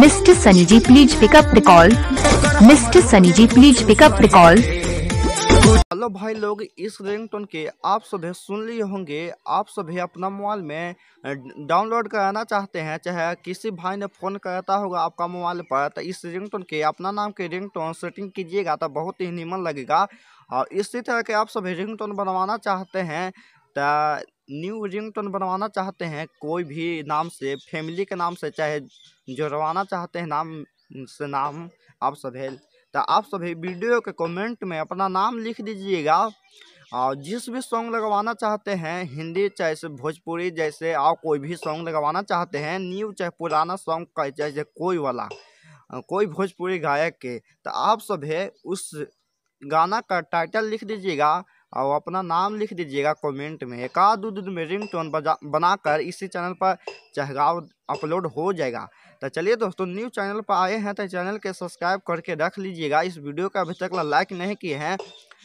Mr. Sunny ji, please pick up the call. Mr. Sunny ji, please pick up the call. Hello भाई लोग इस ringtone के आप सभी सुन लिए होंगे आप सभी अपना मोबाइल में डाउनलोड कराना चाहते हैं चाहे किसी भाई ने फ़ोन करता होगा आपका मोबाइल पर तो इस रिंगटोन के अपना नाम के रिंगटोन सेटिंग कीजिएगा तो बहुत ही निमन लगेगा और इसी तरह के आप सभी रिंगटोन बनवाना चाहते हैं तो न्यू रिंग टोन बनवाना चाहते हैं कोई भी नाम से फैमिली के नाम से चाहे जुड़वाना चाहते हैं नाम से नाम आप सभी तो आप सभी वीडियो के कमेंट में अपना नाम लिख दीजिएगा और जिस भी सॉन्ग लगवाना चाहते हैं हिंदी चाहे भोजपुरी जैसे आप कोई भी सॉन्ग लगवाना चाहते हैं न्यू चाहे पुराना सॉन्ग जैसे कोई वाला कोई भोजपुरी गायक के तो आप सभी उस गाना का टाइटल लिख दीजिएगा और अपना नाम लिख दीजिएगा कमेंट में एक आध दो में रिंग टोन बनाकर इसी चैनल पर चहगाव अपलोड हो जाएगा तो चलिए दोस्तों न्यू चैनल पर आए हैं तो चैनल के सब्सक्राइब करके रख लीजिएगा इस वीडियो का अभी तक लाइक नहीं किए हैं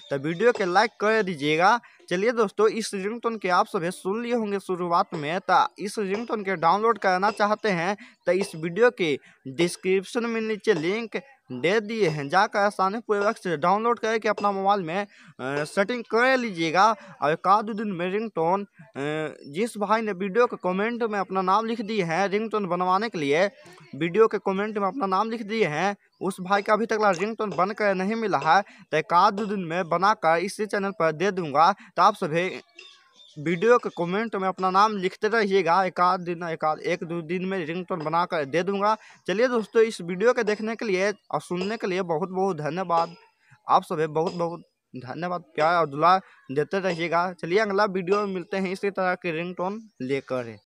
तो वीडियो के लाइक कर दीजिएगा चलिए दोस्तों इस रिंगटोन के आप सभी सुन लिए होंगे शुरुआत में तो इस रिंगटोन के डाउनलोड करना चाहते हैं तो इस वीडियो के डिस्क्रिप्शन में नीचे लिंक दे दिए हैं जाकर आसानी पूर्वक डाउनलोड करके अपना मोबाइल में सेटिंग कर लीजिएगा और एकाध दिन में रिंग टोन जिस भाई ने वीडियो के कमेंट में अपना नाम लिख दिए हैं रिंग टोन बनवाने के लिए वीडियो के कमेंट में अपना नाम लिख दिए हैं उस भाई का अभी तक रिंग टोन बनकर नहीं मिला है तो एकाध दिन में बनाकर इसी चैनल पर दे दूँगा तो आप सभी वीडियो के कमेंट में अपना नाम लिखते रहिएगा एक आध दिन एक आध एक दो दिन में रिंगटोन बनाकर दे दूंगा चलिए दोस्तों इस वीडियो के देखने के लिए और सुनने के लिए बहुत बहुत धन्यवाद आप सभी बहुत बहुत धन्यवाद प्यार और दुला देते रहिएगा चलिए अगला वीडियो में मिलते हैं इसी तरह के रिंगटोन लेकर